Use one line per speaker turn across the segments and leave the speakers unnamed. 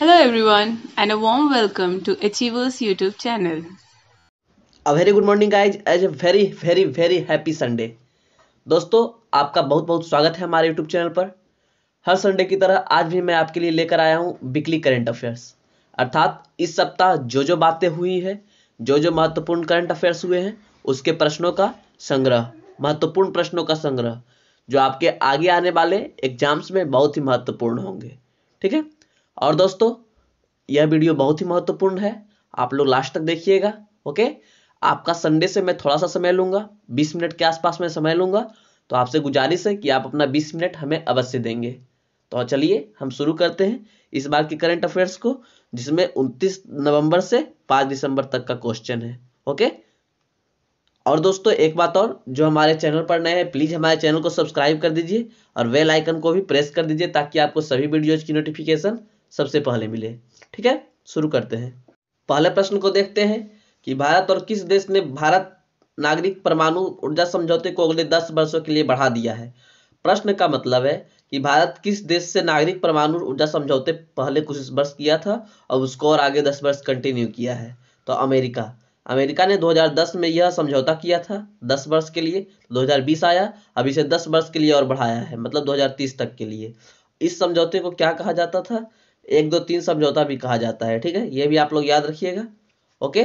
hello everyone and a warm welcome to Achievers YouTube channel a very good morning guys as a very very very happy Sunday दोस्तों आपका बहुत बहुत स्वागत है हमारे YouTube channel पर हर संडे की तरह आज भी मैं आपके लिए लेकर आया हूँ वीकली करंट अफेयर्स अर्थात इस सप्ताह जो जो बातें हुई है जो जो महत्वपूर्ण करंट अफेयर्स हुए हैं उसके प्रश्नों का संग्रह महत्वपूर्ण प्रश्नों का संग्रह जो आपके आगे आने वाले एग्जाम्स में बहुत ही महत्वपूर्ण होंगे ठीक है और दोस्तों यह वीडियो बहुत ही महत्वपूर्ण है आप लोग लास्ट तक देखिएगा ओके आपका संडे से मैं थोड़ा सा समय लूंगा बीस मिनट के आसपास मैं समय लूंगा तो आपसे गुजारिश है कि आप अपना बीस मिनट हमें अवश्य देंगे तो चलिए हम शुरू करते हैं इस बार के करंट अफेयर्स को जिसमें 29 नवंबर से 5 दिसंबर तक का क्वेश्चन है ओके और दोस्तों एक बात और जो हमारे चैनल पर नए हैं प्लीज़ हमारे चैनल को सब्सक्राइब कर दीजिए और वेल आइकन को भी प्रेस कर दीजिए ताकि आपको सभी वीडियोज की नोटिफिकेशन सबसे पहले मिले ठीक है शुरू करते हैं पहले प्रश्न को देखते हैं कि भारत और किस देश ने भारत नागरिक परमाणु ऊर्जा समझौते को अगले दस वर्षों के लिए बढ़ा दिया है प्रश्न का मतलब है कि भारत किस देश से नागरिक परमाणु ऊर्जा समझौते पहले कुछ वर्ष किया था और उसको और आगे दस वर्ष कंटिन्यू किया है तो अमेरिका अमेरिका ने 2010 में यह समझौता किया था 10 वर्ष के लिए 2020 आया अब इसे 10 वर्ष के लिए और बढ़ाया है मतलब 2030 तक के लिए इस समझौते को क्या कहा जाता था एक दो तीन समझौता भी कहा जाता है ठीक है ये भी आप लोग याद रखिएगा ओके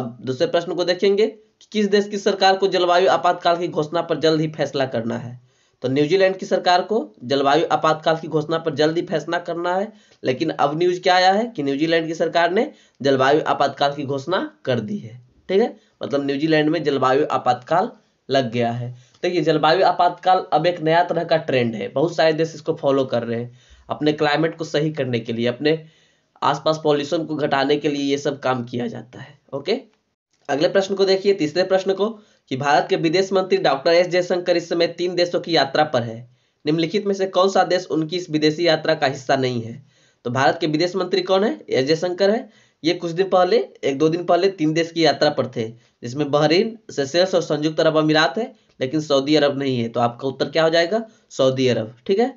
अब दूसरे प्रश्न को देखेंगे कि किस देश की सरकार को जलवायु आपातकाल की घोषणा पर जल्द ही फैसला करना है तो न्यूजीलैंड की सरकार को जलवायु आपातकाल की घोषणा पर जल्द ही फैसला करना है लेकिन अब न्यूज क्या आया है कि न्यूजीलैंड की सरकार ने जलवायु आपातकाल की घोषणा कर दी है ठीक है मतलब न्यूजीलैंड में जलवायु आपातकाल लग गया है देखिए जलवायु आपातकाल अब एक नया तरह का ट्रेंड है बहुत सारे देश इसको फॉलो कर रहे हैं अपने क्लाइमेट को सही करने के लिए अपने आसपास पॉल्यूशन को घटाने के लिए ये सब काम किया जाता है ओके अगले प्रश्न को देखिए तीसरे प्रश्न को कि भारत के विदेश मंत्री डॉक्टर एस जयशंकर इस समय तीन देशों की यात्रा पर है निम्नलिखित में से कौन सा देश उनकी इस विदेशी यात्रा का हिस्सा नहीं है तो भारत के विदेश मंत्री कौन है एस जयशंकर है ये कुछ दिन पहले एक दो दिन पहले तीन देश की यात्रा पर थे जिसमें बहरीन सेसेल्स और संयुक्त अरब अमीरात है लेकिन सऊदी अरब नहीं है तो आपका उत्तर क्या हो जाएगा सऊदी अरब ठीक है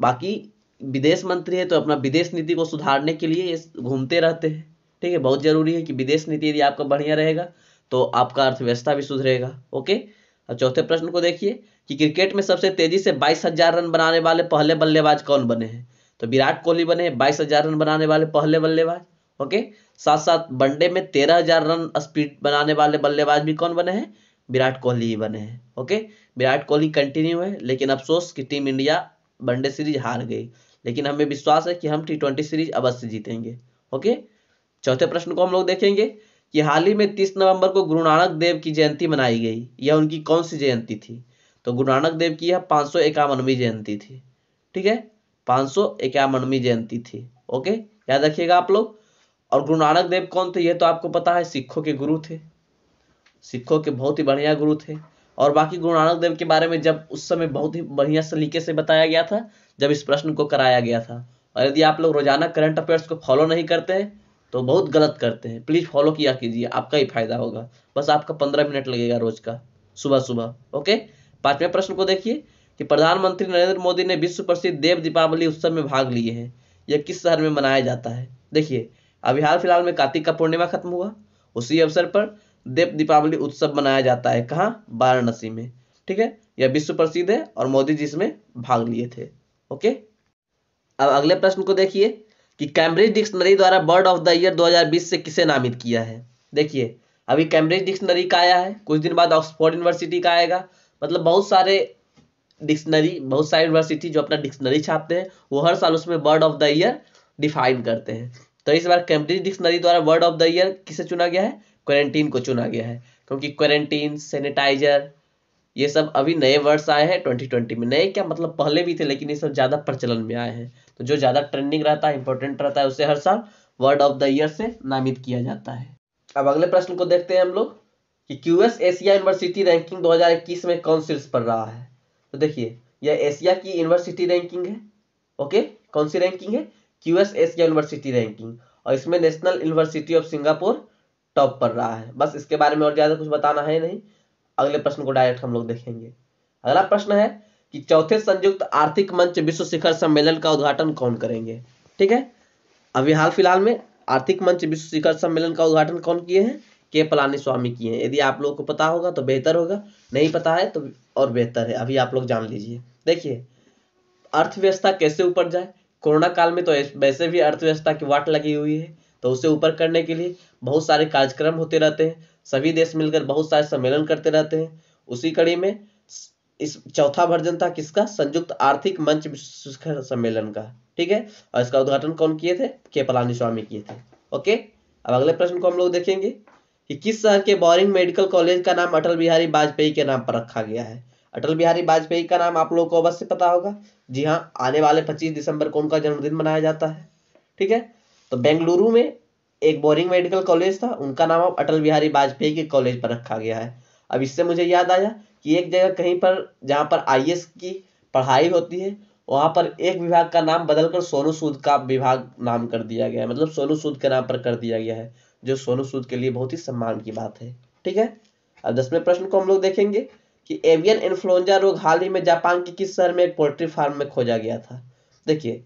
बाकी विदेश मंत्री है तो अपना विदेश नीति को सुधारने के लिए घूमते रहते हैं ठीक है बहुत जरूरी है कि विदेश नीति यदि आपका बढ़िया रहेगा तो आपका अर्थव्यवस्था भी सुधरेगा ओके और चौथे प्रश्न को देखिए कि क्रिकेट में सबसे तेजी से बाईस हजार रन बनाने वाले पहले बल्लेबाज कौन बने हैं तो विराट कोहली बने हैं बाईस हजार रन बनाने वाले पहले बल्लेबाज ओके साथ साथ वनडे में तेरह हजार रन स्पीड बनाने वाले बल्लेबाज भी कौन बने हैं विराट कोहली ही बने हैं ओके विराट कोहली कंटिन्यू है लेकिन अफसोस की टीम इंडिया वनडे सीरीज हार गई लेकिन हमें विश्वास है कि हम टी ट्वेंटी सीरीज अवश्य जीतेंगे ओके चौथे प्रश्न को हम लोग देखेंगे कि हाल ही में तीस नवंबर को गुरु नानक देव की जयंती मनाई गई यह उनकी कौन सी जयंती थी तो गुरु नानक देव की यह पाँच सौ जयंती थी ठीक है पाँच सौ जयंती थी ओके याद रखिएगा आप लोग और गुरु नानक देव कौन थे ये तो आपको पता है सिखों के गुरु थे सिखों के बहुत ही बढ़िया गुरु थे और बाकी गुरु नानक देव के बारे में जब उस समय बहुत ही बढ़िया सलीके से बताया गया था जब इस प्रश्न को कराया गया था और यदि आप लोग रोजाना करंट अफेयर्स को फॉलो नहीं करते हैं तो बहुत गलत करते हैं प्लीज़ फॉलो किया कीजिए आपका ही फायदा होगा बस आपका पंद्रह मिनट लगेगा रोज का सुबह सुबह ओके पांचवें प्रश्न को देखिए कि प्रधानमंत्री नरेंद्र मोदी ने विश्व प्रसिद्ध देव दीपावली उत्सव में भाग लिए हैं यह किस शहर में मनाया जाता है देखिए अभी हाल फिलहाल में कार्तिक का पूर्णिमा खत्म हुआ उसी अवसर पर देव दीपावली उत्सव मनाया जाता है कहा वाराणसी में ठीक है यह विश्व प्रसिद्ध है और मोदी जी इसमें भाग लिए थे ओके अब अगले प्रश्न को देखिए कि कैम्ब्रिज डिक्शनरी द्वारा बर्ड ऑफ द ईयर 2020 से किसे नामित किया है देखिए अभी कैम्ब्रिज डिक्शनरी का आया है कुछ दिन बाद ऑक्सफोर्ड यूनिवर्सिटी का आएगा मतलब बहुत सारे डिक्शनरी बहुत सारी यूनिवर्सिटी जो अपना डिक्शनरी छापते हैं वो हर साल उसमें word of the year define करते हैं तो इस बार कैम्ब्रिज डिक्शनरी द्वारा वर्ड ऑफ द ईयर किसे चुना गया है क्वारंटीन को चुना गया है क्योंकि क्वारंटीन सैनिटाइजर ये सब अभी नए वर्ड्स आए हैं 2020 में नए क्या मतलब पहले भी थे लेकिन ये सब ज़्यादा प्रचलन में आए हैं तो जो ज़्यादा ट्रेंडिंग रहता है इंपॉर्टेंट रहता है उसे हर साल वर्ड ऑफ द ईयर से नामित किया जाता है अब अगले प्रश्न को देखते हैं हम लोग कि क्यूएस एशिया यूनिवर्सिटी रैंकिंग 2021 में कौन शीर्ष पर रहा है तो देखिए यह एशिया की यूनिवर्सिटी रैंकिंग है ओके कौन सी रैंकिंग है क्यूएस एशिया यूनिवर्सिटी रैंकिंग और इसमें National University of Singapore top पर रहा है बस इसके बारे में और ज्यादा कुछ बताना है नहीं अगले प्रश्न को डायरेक्ट हम लोग देखेंगे अगला प्रश्न है कि चौथे संयुक्त आर्थिक मंच विश्व शिखर सम्मेलन का उद्घाटन कौन करेंगे ठीक है अभी हाल फिलहाल में आर्थिक मंच विश्व शिखर सम्मेलन का उद्घाटन कौन किए हैं के पलानी स्वामी किए हैं यदि आप लोगों को पता होगा तो बेहतर होगा नहीं पता है तो और बेहतर है अभी आप लोग जान लीजिए देखिए अर्थव्यवस्था कैसे ऊपर जाए कोरोना काल में तो वैसे भी अर्थव्यवस्था की वाट लगी हुई है तो उसे ऊपर करने के लिए बहुत सारे कार्यक्रम होते रहते हैं सभी देश मिलकर बहुत सारे सम्मेलन करते रहते हैं उसी कड़ी में इस चौथा वर्जन था किसका संयुक्त आर्थिक मंच शिखर सम्मेलन का ठीक है और इसका उद्घाटन कौन किए थे के पलानी स्वामी किए थे ओके अब अगले प्रश्न को हम लोग देखेंगे कि किस शहर के बोरिंग मेडिकल कॉलेज का नाम अटल बिहारी वाजपेयी के नाम पर रखा गया है अटल बिहारी वाजपेयी का नाम आप लोगों को अवश्य पता होगा जी हाँ आने वाले 25 दिसंबर को उनका जन्मदिन मनाया जाता है ठीक है तो बेंगलुरु में एक बोरिंग मेडिकल कॉलेज था उनका नाम अब अटल बिहारी वाजपेयी के कॉलेज पर रखा गया है अब इससे मुझे याद आया कि एक जगह कहीं पर जहाँ पर आई की पढ़ाई होती है वहाँ पर एक विभाग का नाम बदलकर सोनू सूद का विभाग नाम कर दिया गया है मतलब सोनू सूद के नाम पर कर दिया गया है जो सोनू सूद के लिए बहुत ही सम्मान की बात है ठीक है अब दसवें प्रश्न को हम लोग देखेंगे कि एवियन इन्फ्लुएंजा रोग हाल ही में जापान के किस शहर में एक पोल्ट्री फार्म में खोजा गया था देखिए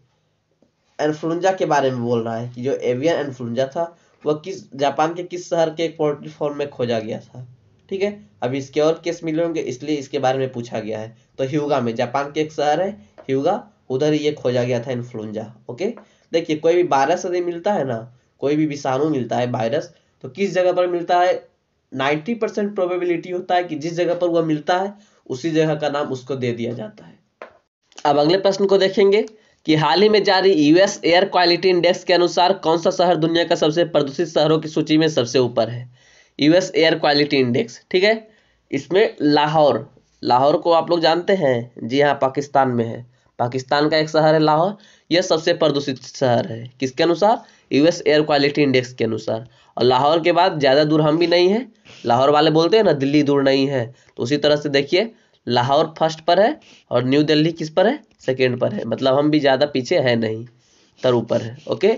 इन्फ्लुएंजा के बारे में बोल रहा है कि जो एवियन इन्फ्लुएंजा था वह किस जापान के किस शहर के एक पोल्ट्री फॉर्म में खोजा गया था ठीक है अब इसके और केस मिले होंगे इसलिए इसके बारे में पूछा गया है तो ह्यूगा में जापान के एक शहर है ह्यूगा उधर ये खोजा गया था इन्फ्लुएंजा ओके देखिए कोई भी वायरस यदि मिलता है ना कोई भी विषाणु मिलता है वायरस तो किस जगह पर मिलता है नाइन्टी परसेंट प्रोबेबिलिटी होता है कि जिस जगह पर वह मिलता है उसी जगह का नाम उसको दे दिया जाता है अब अगले प्रश्न को देखेंगे कि हाल ही में जारी यूएस एयर क्वालिटी इंडेक्स के अनुसार कौन सा शहर दुनिया का सबसे प्रदूषित शहरों की सूची में सबसे ऊपर है यूएस एयर क्वालिटी इंडेक्स ठीक है इसमें लाहौर लाहौर को आप लोग जानते हैं जी हाँ पाकिस्तान में है पाकिस्तान का एक शहर है लाहौर यह सबसे प्रदूषित शहर है किसके अनुसार यूएस एयर क्वालिटी इंडेक्स के अनुसार और लाहौर के बाद ज़्यादा दूर हम भी नहीं है लाहौर वाले बोलते हैं ना दिल्ली दूर नहीं है तो उसी तरह से देखिए लाहौर फर्स्ट पर है और न्यू दिल्ली किस पर है सेकेंड पर है मतलब हम भी ज़्यादा पीछे है नहीं तर ऊपर है ओके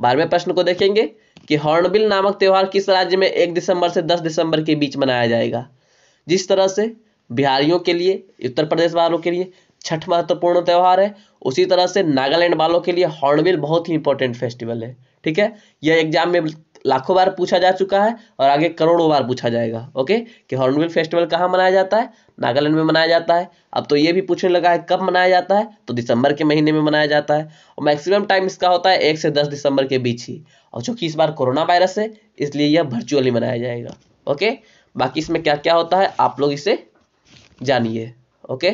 बारहवें प्रश्न को देखेंगे कि हॉर्नबिल नामक त्यौहार किस राज्य में एक दिसंबर से दस दिसंबर के बीच मनाया जाएगा जिस तरह से बिहारियों के लिए उत्तर प्रदेश वालों के लिए छठ महत्वपूर्ण त्यौहार है उसी तरह से नागालैंड वालों के लिए हॉर्नबिल बहुत ही इंपॉर्टेंट फेस्टिवल है ठीक है यह एग्जाम में लाखों बार पूछा जा चुका है और आगे करोड़ों बार पूछा जाएगा ओके कि हॉर्नबिल फेस्टिवल कहाँ मनाया जाता है नागालैंड में मनाया जाता है अब तो ये भी पूछने लगा है कब मनाया जाता है तो दिसंबर के महीने में मनाया जाता है और मैक्सिमम टाइम इसका होता है एक से दस दिसंबर के बीच ही और चूंकि इस बार कोरोना वायरस है इसलिए यह वर्चुअली मनाया जाएगा ओके बाकी इसमें क्या क्या होता है आप लोग इसे जानिए ओके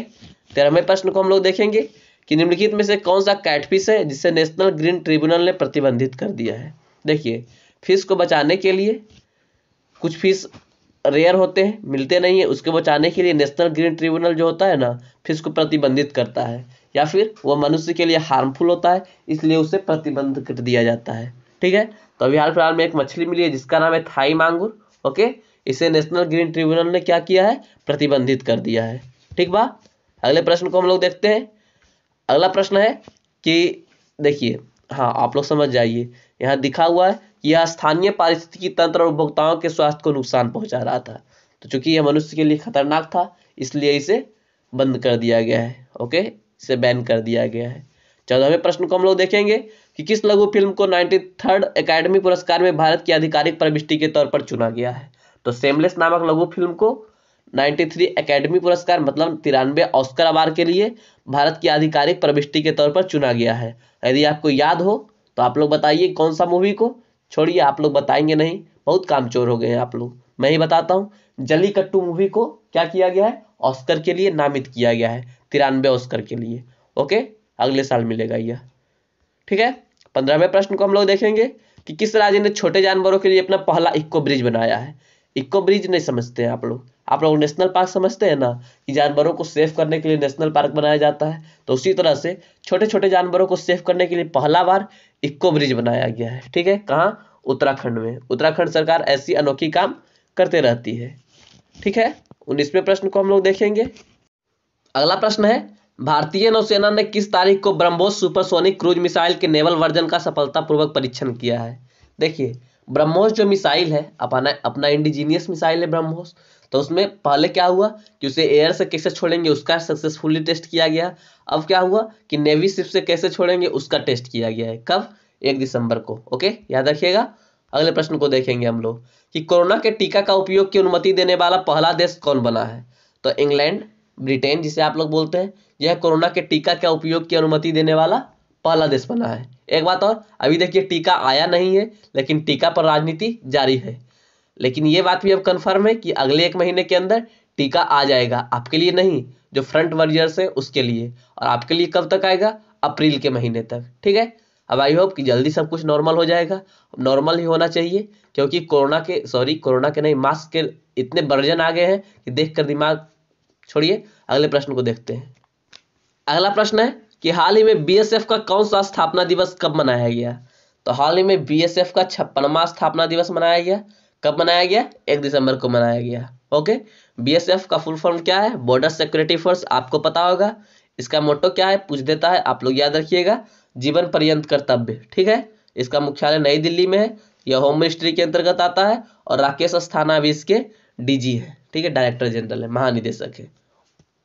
तेरहवें प्रश्न को हम लोग देखेंगे कि निम्नलिखित में से कौन सा कैटफिश है जिसे नेशनल ग्रीन ट्रिब्यूनल ने प्रतिबंधित कर दिया है देखिए फिश को बचाने के लिए कुछ फिश रेयर होते हैं मिलते नहीं है उसको बचाने के लिए नेशनल ग्रीन ट्रिब्यूनल जो होता है ना फिश को प्रतिबंधित करता है या फिर वह मनुष्य के लिए हार्मफुल होता है इसलिए उसे प्रतिबंध कर दिया जाता है ठीक है तो अभी हाल फिलहाल में एक मछली मिली है जिसका नाम है थाई मांगुर ओके इसे नेशनल ग्रीन ट्रिब्यूनल ने क्या किया है प्रतिबंधित कर दिया है ठीक बा अगले प्रश्न को हम लोग देखते हैं अगला प्रश्न है कि देखिए हाँ आप लोग समझ जाइए यहाँ दिखा हुआ है यह स्थानीय पारिस्थितिकी तंत्र और उपभोक्ताओं के स्वास्थ्य को नुकसान पहुंचा रहा था तो चूंकि यह मनुष्य के लिए खतरनाक था इसलिए इसे बंद कर दिया गया है ओके इसे बैन कर दिया गया है चौदहवें प्रश्न को हम लोग देखेंगे कि किस लघु फिल्म को नाइन्टी थर्ड अकेडमी पुरस्कार में भारत की आधिकारिक प्रविष्टि के तौर पर चुना गया है तो सेमलेस नामक लघु फिल्म को थ्री अकेडमी पुरस्कार मतलब तिरानवे ऑस्कर अवार के लिए भारत की आधिकारिक प्रविष्टि के तौर पर चुना गया है यदि आपको याद हो तो आप लोग बताइए कौन सा मूवी को छोड़िए आप लोग बताएंगे नहीं बहुत काम चोर हो गए हैं आप लोग मैं ही बताता हूँ जलीकट्टू मूवी को क्या किया गया है ऑस्कर के लिए नामित किया गया है तिरानवे ऑस्कर के लिए ओके अगले साल मिलेगा यह ठीक है पंद्रहवें प्रश्न को हम लोग देखेंगे कि किस राज्य ने छोटे जानवरों के लिए अपना पहला इको ब्रिज बनाया है इको ब्रिज नहीं समझते हैं आप लोग आप लोग नेशनल पार्क समझते हैं ना कि जानवरों को सेफ करने के लिए नेशनल पार्क बनाया जाता है तो उसी तरह से छोटे छोटे जानवरों को सेफ करने के लिए पहला बार इको ब्रिज बनाया गया है ठीक है कहाँ उत्तराखंड में उत्तराखंड सरकार ऐसी अनोखी काम करते रहती है ठीक है उन्नीसवें प्रश्न को हम लोग देखेंगे अगला प्रश्न है भारतीय नौसेना ने किस तारीख को ब्रह्मोस सुपरसोनिक क्रूज मिसाइल के नेवल वर्जन का सफलतापूर्वक परीक्षण किया है देखिए ब्रह्मोस जो मिसाइल है अपना अपना इंडिजीनियस मिसाइल है ब्रह्मोस तो उसमें पहले क्या हुआ कि उसे एयर से कैसे छोड़ेंगे उसका सक्सेसफुली टेस्ट किया गया अब क्या हुआ कि नेवी शिप से कैसे छोड़ेंगे उसका टेस्ट किया गया है कब एक दिसंबर को ओके याद रखिएगा अगले प्रश्न को देखेंगे हम लोग कि कोरोना के टीका का उपयोग की अनुमति देने वाला पहला देश कौन बना है तो इंग्लैंड ब्रिटेन जिसे आप लोग बोलते हैं यह कोरोना के टीका का उपयोग की अनुमति देने वाला पहला देश बना है एक बात और अभी देखिए टीका आया नहीं है लेकिन टीका पर राजनीति जारी है लेकिन ये बात भी अब कन्फर्म है कि अगले एक महीने के अंदर टीका आ जाएगा आपके लिए नहीं जो फ्रंट वर्जर्स है उसके लिए और आपके लिए कब तक आएगा अप्रैल के महीने तक ठीक है अब आई होप कि जल्दी सब कुछ नॉर्मल हो जाएगा नॉर्मल ही होना चाहिए क्योंकि कोरोना के सॉरी कोरोना के नहीं मास्क के इतने वर्जन आ गए हैं कि देख कर दिमाग छोड़िए अगले प्रश्न को देखते हैं अगला प्रश्न है कि हाल ही में बीएसएफ का कौन सा स्थापना दिवस कब मनाया गया तो हाल ही में बीएसएफ का छप्पनवा स्थापना दिवस मनाया गया कब मनाया गया एक दिसंबर को मनाया गया ओके बीएसएफ का फुल फॉर्म क्या है बॉर्डर सिक्योरिटी फोर्स आपको पता होगा इसका मोटो क्या है पूछ देता है आप लोग याद रखिएगा जीवन पर्यंत कर्तव्य ठीक है इसका मुख्यालय नई दिल्ली में है यह होम मिनिस्ट्री के अंतर्गत आता है और राकेश अस्थाना भी इसके डीजी है ठीक है डायरेक्टर जनरल है महानिदेशक है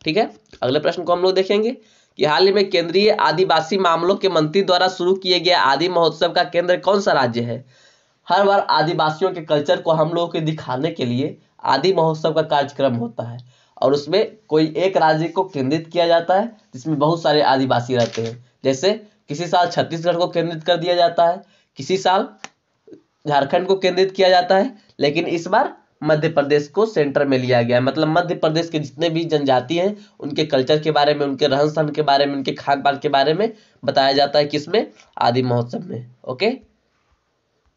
ठीक है अगले प्रश्न को हम लोग देखेंगे कि हाल ही में केंद्रीय आदिवासी मामलों के मंत्री द्वारा शुरू किए गए आदि महोत्सव का केंद्र कौन सा राज्य है हर बार आदिवासियों के कल्चर को हम लोगों के दिखाने के लिए आदि महोत्सव का कार्यक्रम होता है और उसमें कोई एक राज्य को केंद्रित किया जाता है जिसमें बहुत सारे आदिवासी रहते हैं जैसे किसी साल छत्तीसगढ़ को केंद्रित कर दिया जाता है किसी साल झारखंड को केंद्रित किया जाता है लेकिन इस बार मध्य प्रदेश को सेंटर में लिया गया है मतलब मध्य प्रदेश के जितने भी जनजाति हैं उनके कल्चर के बारे में उनके रहन सहन के बारे में उनके खान पान के बारे में बताया जाता है किसमें आदि महोत्सव में ओके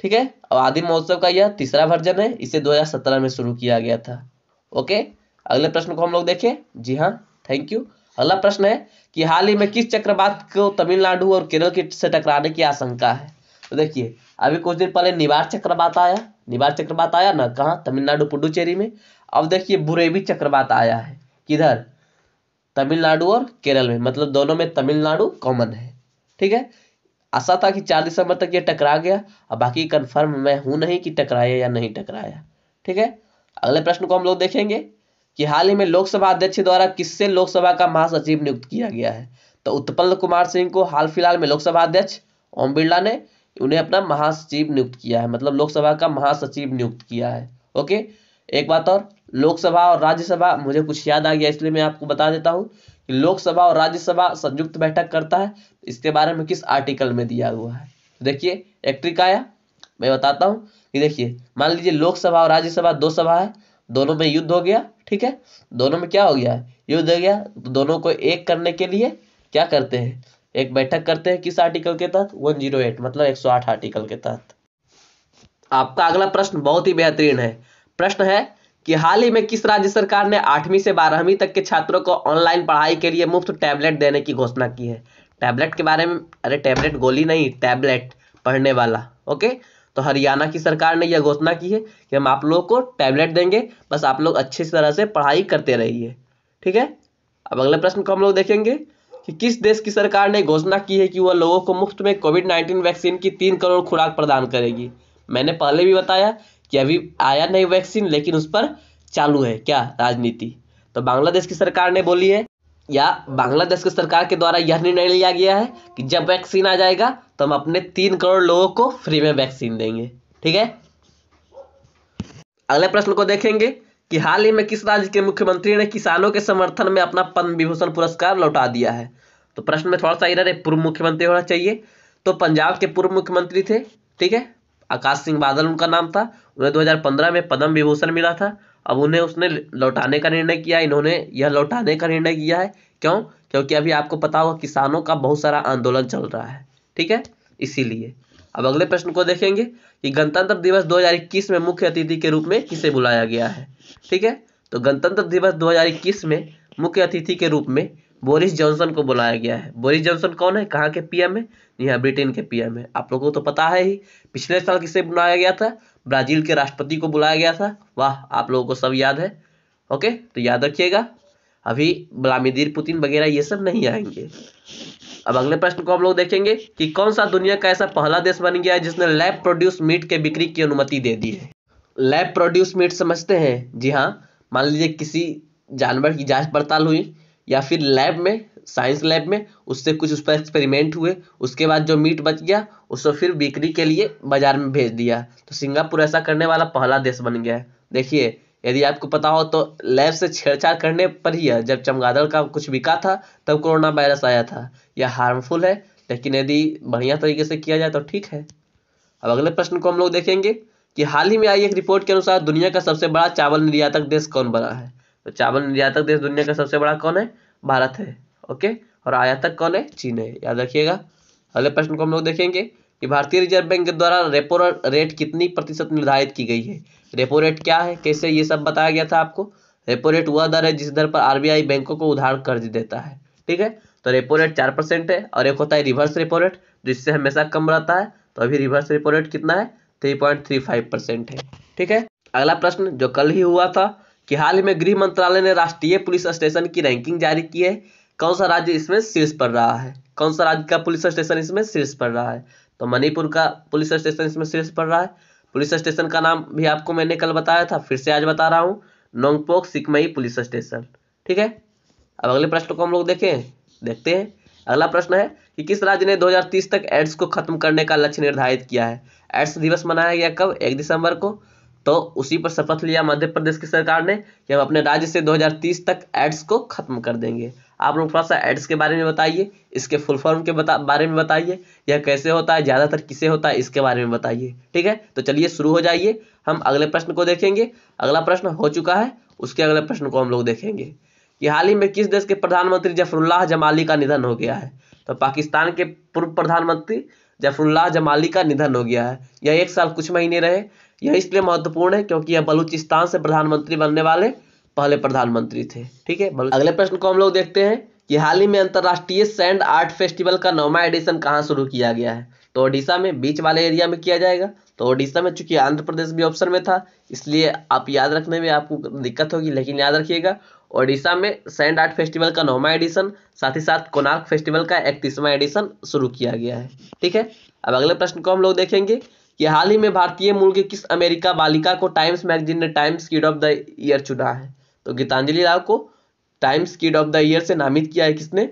ठीक है और आदि महोत्सव का यह तीसरा वर्जन है इसे 2017 में शुरू किया गया था ओके अगले प्रश्न को हम लोग देखें जी हाँ थैंक यू अगला प्रश्न है कि हाल ही में किस चक्रवात को तमिलनाडु और केरल के से टकराने की आशंका है तो देखिए अभी कुछ दिन पहले निवार चक्रवात आया निवार चक्रवात आया ना कहा तमिलनाडु पुडुचेरी में अब देखिए बुरेवी चक्रवात आया है किधर तमिलनाडु और केरल में मतलब दोनों में तमिलनाडु कॉमन है ठीक है आशा था कि चार दिसंबर तक ये टकरा गया और बाकी कंफर्म मैं हूं नहीं कि टकराया या नहीं टकराया ठीक है अगले प्रश्न को हम लोग देखेंगे कि हाल ही में लोकसभा अध्यक्ष द्वारा किससे लोकसभा का महासचिव नियुक्त किया गया है तो उत्पल कुमार सिंह को हाल फिलहाल में लोकसभा अध्यक्ष ओम बिरला ने उन्हें अपना महासचिव नियुक्त किया है मतलब लोकसभा का महासचिव नियुक्त किया है ओके एक बात और लोकसभा और राज्यसभा मुझे कुछ याद आ गया इसलिए मैं आपको बता देता हूँ कि लोकसभा और राज्यसभा संयुक्त बैठक करता है इसके बारे में किस आर्टिकल में दिया हुआ है तो देखिए एक ट्रिक आया मैं बताता हूँ कि देखिए मान लीजिए लोकसभा और राज्यसभा दो सभा है दोनों में युद्ध हो गया ठीक है दोनों में क्या हो गया युद्ध हो गया तो दोनों को एक करने के लिए क्या करते हैं एक बैठक करते हैं किस आर्टिकल के तहत 108 मतलब 108 आर्टिकल के तहत आपका अगला प्रश्न बहुत ही बेहतरीन है प्रश्न है कि हाल ही में किस राज्य सरकार ने आठवीं से बारहवीं तक के छात्रों को ऑनलाइन पढ़ाई के लिए मुफ्त टैबलेट देने की घोषणा की है टैबलेट के बारे में अरे टैबलेट गोली नहीं टैबलेट पढ़ने वाला ओके तो हरियाणा की सरकार ने यह घोषणा की है कि हम आप लोगों को टैबलेट देंगे बस आप लोग अच्छी तरह से पढ़ाई करते रहिए ठीक है अब अगले प्रश्न को हम लोग देखेंगे कि किस देश की सरकार ने घोषणा की है कि वह लोगों को मुफ्त में कोविड नाइन्टीन वैक्सीन की तीन करोड़ खुराक प्रदान करेगी मैंने पहले भी बताया कि अभी आया नहीं वैक्सीन लेकिन उस पर चालू है क्या राजनीति तो बांग्लादेश की सरकार ने बोली है या बांग्लादेश की सरकार के द्वारा यह निर्णय लिया गया है कि जब वैक्सीन आ जाएगा तो हम अपने तीन करोड़ लोगों को फ्री में वैक्सीन देंगे ठीक है अगले प्रश्न को देखेंगे कि हाल ही में किस राज्य के मुख्यमंत्री ने किसानों के समर्थन में अपना पद्म विभूषण पुरस्कार लौटा दिया है तो प्रश्न में थोड़ा सा इधर है पूर्व मुख्यमंत्री होना चाहिए तो पंजाब के पूर्व मुख्यमंत्री थे ठीक है आकाश सिंह बादल उनका नाम था उन्हें 2015 में पद्म विभूषण मिला था अब उन्हें उसने लौटाने का निर्णय किया इन्होंने यह लौटाने का निर्णय किया है क्यों क्योंकि अभी आपको पता होगा किसानों का बहुत सारा आंदोलन चल रहा है ठीक है इसीलिए अब अगले प्रश्न को देखेंगे कि गणतंत्र दिवस 2021 में मुख्य अतिथि के रूप में किसे बुलाया गया है ठीक है तो गणतंत्र दिवस 2021 में मुख्य अतिथि के रूप में बोरिस जॉनसन को बुलाया गया है बोरिस जॉनसन कौन है कहाँ के पीएम है यहाँ ब्रिटेन के पीएम है आप लोगों को तो पता है ही पिछले साल किसे बुलाया गया था ब्राजील के राष्ट्रपति को बुलाया गया था वाह आप लोगों को सब याद है ओके तो याद रखिएगा अभी ब्लामिदीर पुतिन वगैरह ये सब नहीं आएंगे अब अगले प्रश्न को हम लोग देखेंगे कि कौन सा दुनिया का ऐसा पहला देश बन गया है जिसने लैब प्रोड्यूस मीट के बिक्री की अनुमति दे दी है लैब प्रोड्यूस मीट समझते हैं जी हाँ मान लीजिए किसी जानवर की जांच पड़ताल हुई या फिर लैब में साइंस लैब में उससे कुछ उस पर एक्सपेरिमेंट हुए उसके बाद जो मीट बच गया उसको फिर बिक्री के लिए बाजार में भेज दिया तो सिंगापुर ऐसा करने वाला पहला देश बन गया है देखिए यदि आपको पता हो तो लैब से छेड़छाड़ करने पर ही है जब चमगादड़ का कुछ बिका था तब कोरोना वायरस आया था यह हार्मफुल है लेकिन यदि बढ़िया तरीके से किया जाए तो ठीक है अब अगले प्रश्न को हम लोग देखेंगे कि हाल ही में आई एक रिपोर्ट के अनुसार दुनिया का सबसे बड़ा चावल निर्यातक देश कौन बना है तो चावल निर्यातक देश दुनिया का सबसे बड़ा कौन है भारत है ओके और आयातक कौन है चीन है याद रखिएगा अगले प्रश्न को हम लोग देखेंगे कि भारतीय रिजर्व बैंक के द्वारा रेपो रेट कितनी प्रतिशत निर्धारित की गई है रेपो रेट क्या है कैसे ये सब बताया गया था आपको रेपो रेट वह दर है जिस दर पर आरबीआई बैंकों को उधार कर्ज देता है ठीक है तो रेपो रेट चार परसेंट है और एक होता है रिवर्स रेपो रेट जिससे हमेशा कम रहता है तो अभी रिवर्स रेपो रेट कितना है three point three five percent है ठीक है अगला प्रश्न जो कल ही हुआ था कि हाल ही में गृह मंत्रालय ने राष्ट्रीय पुलिस स्टेशन की रैंकिंग जारी की है कौन सा राज्य इसमें शीर्ष पर रहा है कौन सा राज्य का पुलिस स्टेशन इसमें शीर्ष पर रहा है तो मणिपुर का पुलिस स्टेशन इसमें शीर्ष पर रहा है पुलिस स्टेशन का नाम भी आपको मैंने कल बताया था फिर से आज बता रहा हूँ नोंगपोक सिकमई पुलिस स्टेशन ठीक है अब अगले प्रश्न को हम लोग देखें देखते हैं अगला प्रश्न है कि किस राज्य ने 2030 तक एड्स को खत्म करने का लक्ष्य निर्धारित किया है एड्स दिवस मनाया गया कब एक दिसंबर को तो उसी पर शपथ लिया मध्य प्रदेश की सरकार ने कि हम अपने राज्य से 2030 तक एड्स को खत्म कर देंगे आप लोग थोड़ा सा एड्स के बारे में बताइए इसके फुल फॉर्म के बता बारे में बताइए यह कैसे होता है ज़्यादातर किसे होता है इसके बारे में बताइए ठीक है तो चलिए शुरू हो जाइए हम अगले प्रश्न को देखेंगे अगला प्रश्न हो चुका है उसके अगले प्रश्न को हम लोग देखेंगे कि हाल ही में किस देश के प्रधानमंत्री जफरुल्लाह जमाली का निधन हो गया है तो पाकिस्तान के पूर्व प्रधानमंत्री जफरुल्लाह जमाली का निधन हो गया है यह एक साल कुछ महीने रहे यह इसलिए महत्वपूर्ण है क्योंकि यह बलूचिस्तान से प्रधानमंत्री बनने वाले पहले प्रधानमंत्री थे ठीक है अगले प्रश्न को हम लोग देखते हैं कि हाल ही में अंतर्राष्ट्रीय सैंड आर्ट फेस्टिवल का नौवा एडिशन कहाँ शुरू किया गया है तो ओडिशा में बीच वाले एरिया में किया जाएगा तो ओडिशा में चूंकि आंध्र प्रदेश भी ऑप्शन में था इसलिए आप याद रखने में आपको दिक्कत होगी लेकिन याद रखिएगा ओडिशा में सैंड आर्ट फेस्टिवल का नौवा एडिशन साथ ही साथ कोनार्क फेस्टिवल का इकतीसवां एडिशन शुरू किया गया है ठीक है अब अगले प्रश्न को हम लोग देखेंगे कि हाल ही में भारतीय मूल की किस अमेरिका बालिका को टाइम्स मैगजीन ने Times kid of the year चुना है तो गीतांजलि राव को Times kid of the year से नामित किया है किसने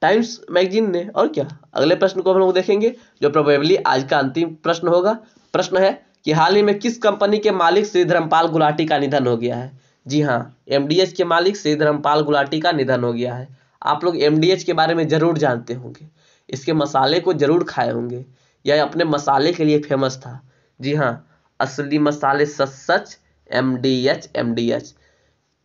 टाइम्स मैगजीन ने और क्या अगले प्रश्न को हम लोग देखेंगे जो प्रोबेबली आज का अंतिम प्रश्न होगा प्रश्न है कि हाल ही में किस कंपनी के मालिक श्री धर्मपाल गुलाटी का निधन हो गया है जी हाँ एम के मालिक श्री धर्मपाल गुलाटी का निधन हो गया है आप लोग एम के बारे में ज़रूर जानते होंगे इसके मसाले को ज़रूर खाए होंगे यह अपने मसाले के लिए फेमस था जी हाँ असली मसाले सच सच M D H M D H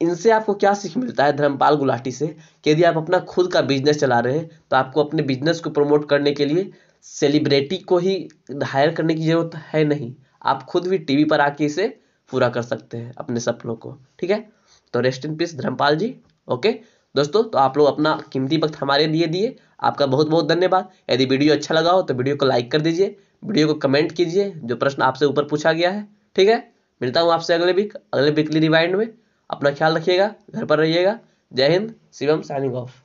इनसे आपको क्या सीख मिलता है धर्मपाल गुलाटी से कि यदि आप अपना खुद का बिजनेस चला रहे हैं तो आपको अपने बिजनेस को प्रमोट करने के लिए सेलिब्रिटी को ही हायर करने की जरूरत है नहीं आप खुद भी टीवी पर आके इसे पूरा कर सकते हैं अपने सपनों को ठीक है तो rest in peace Dharmpal ji okay दोस्तों तो आप लोग अपना कीमती वक्त हमारे लिए दिए आपका बहुत बहुत धन्यवाद यदि वीडियो अच्छा लगा हो तो वीडियो को लाइक कर दीजिए वीडियो को कमेंट कीजिए जो प्रश्न आपसे ऊपर पूछा गया है ठीक है मिलता हूँ आपसे अगले वीक अगले वीकली रिवाइंड में अपना ख्याल रखिएगा घर पर रहिएगा जय हिंद शिवम साइनिंग ऑफ